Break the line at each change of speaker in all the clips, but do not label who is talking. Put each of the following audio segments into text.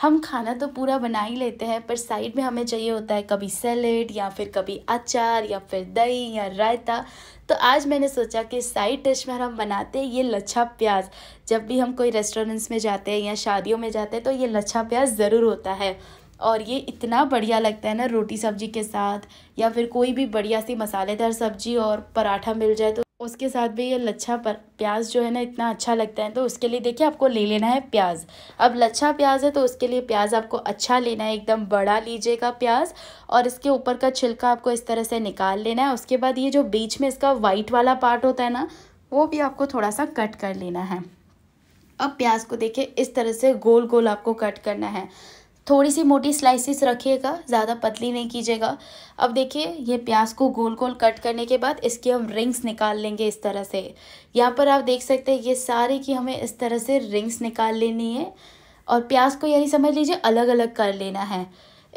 हम खाना तो पूरा बना ही लेते हैं पर साइड में हमें चाहिए होता है कभी सैलेड या फिर कभी अचार या फिर दही या रायता तो आज मैंने सोचा कि साइड डिश में हम बनाते हैं ये लच्छा प्याज जब भी हम कोई रेस्टोरेंट्स में जाते हैं या शादियों में जाते हैं तो ये लच्छा प्याज ज़रूर होता है और ये इतना बढ़िया लगता है ना रोटी सब्जी के साथ या फिर कोई भी बढ़िया सी मसालेदार सब्जी और पराठा मिल जाए तो उसके साथ भी ये लच्छा पर प्याज जो है ना इतना अच्छा लगता है तो उसके लिए देखिए आपको ले लेना है प्याज अब लच्छा प्याज है तो उसके लिए प्याज आपको अच्छा लेना है एकदम बड़ा लीजिएगा प्याज और इसके ऊपर का छिलका आपको इस तरह से निकाल लेना है उसके बाद ये जो बीच में इसका वाइट वाला पार्ट होता है ना वो भी आपको थोड़ा सा कट कर लेना है अब प्याज को देखिए इस तरह से गोल गोल आपको कट करना है थोड़ी सी मोटी स्लाइसिस रखिएगा ज़्यादा पतली नहीं कीजिएगा अब देखिए ये प्याज को गोल गोल कट करने के बाद इसकी हम रिंग्स निकाल लेंगे इस तरह से यहाँ पर आप देख सकते हैं ये सारे की हमें इस तरह से रिंग्स निकाल लेनी है और प्याज को यानी समझ लीजिए अलग अलग कर लेना है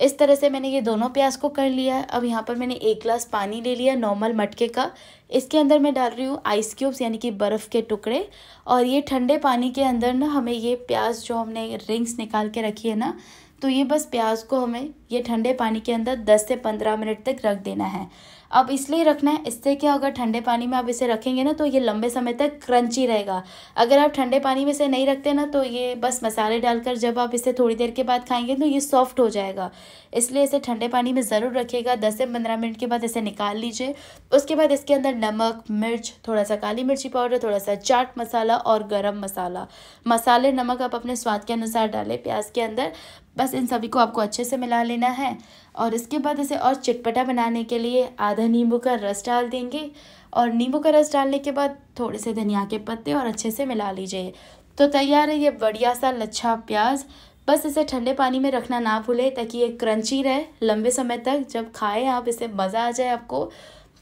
इस तरह से मैंने ये दोनों प्याज को कर लिया है अब यहाँ पर मैंने एक ग्लास पानी ले लिया नॉर्मल मटके का इसके अंदर मैं डाल रही हूँ आइस क्यूब्स यानी कि बर्फ़ के टुकड़े और ये ठंडे पानी के अंदर ना हमें ये प्याज जो हमने रिंग्स निकाल के रखी है ना तो ये बस प्याज को हमें ये ठंडे पानी के अंदर 10 से 15 मिनट तक रख देना है आप इसलिए रखना है इससे क्या अगर ठंडे पानी में आप इसे रखेंगे ना तो ये लंबे समय तक क्रंची रहेगा अगर आप ठंडे पानी में इसे नहीं रखते ना तो ये बस मसाले डालकर जब आप इसे थोड़ी देर के बाद खाएंगे तो ये सॉफ्ट हो जाएगा इसलिए इसे ठंडे पानी में ज़रूर रखिएगा दस से पंद्रह मिनट के बाद इसे निकाल लीजिए उसके बाद इसके अंदर नमक मिर्च थोड़ा सा काली मिर्ची पाउडर थोड़ा सा चाट मसाला और गर्म मसाला मसाले नमक आप अपने स्वाद के अनुसार डालें प्याज के अंदर बस इन सभी को आपको अच्छे से मिला लेना है और इसके बाद इसे और चटपटा बनाने के लिए आधा आधा नींबू का रस डाल देंगे और नींबू का रस डालने के बाद थोड़े से धनिया के पत्ते और अच्छे से मिला लीजिए तो तैयार है ये बढ़िया सा लच्छा प्याज बस इसे ठंडे पानी में रखना ना भूले ताकि ये क्रंची रहे लंबे समय तक जब खाएं आप इसे मज़ा आ जाए आपको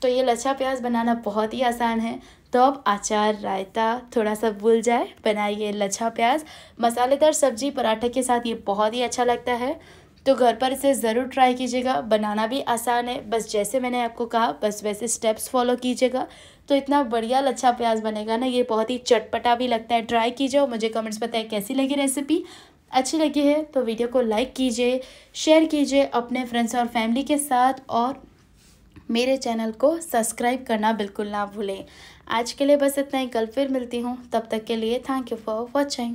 तो ये लच्छा प्याज बनाना बहुत ही आसान है तो अब अचार रायता थोड़ा सा भूल जाए बनाइए लच्छा प्याज मसालेदार सब्जी पराठे के साथ ये बहुत ही अच्छा लगता है तो घर पर इसे ज़रूर ट्राई कीजिएगा बनाना भी आसान है बस जैसे मैंने आपको कहा बस वैसे स्टेप्स फॉलो कीजिएगा तो इतना बढ़िया लच्छा प्याज बनेगा ना ये बहुत ही चटपटा भी लगता है ट्राई कीजिए और मुझे कमेंट्स बताएं कैसी लगी रेसिपी अच्छी लगी है तो वीडियो को लाइक कीजिए शेयर कीजिए अपने फ्रेंड्स और फैमिली के साथ और मेरे चैनल को सब्सक्राइब करना बिल्कुल ना भूलें आज के लिए बस इतना ही कल फिर मिलती हूँ तब तक के लिए थैंक यू फॉर वॉचिंग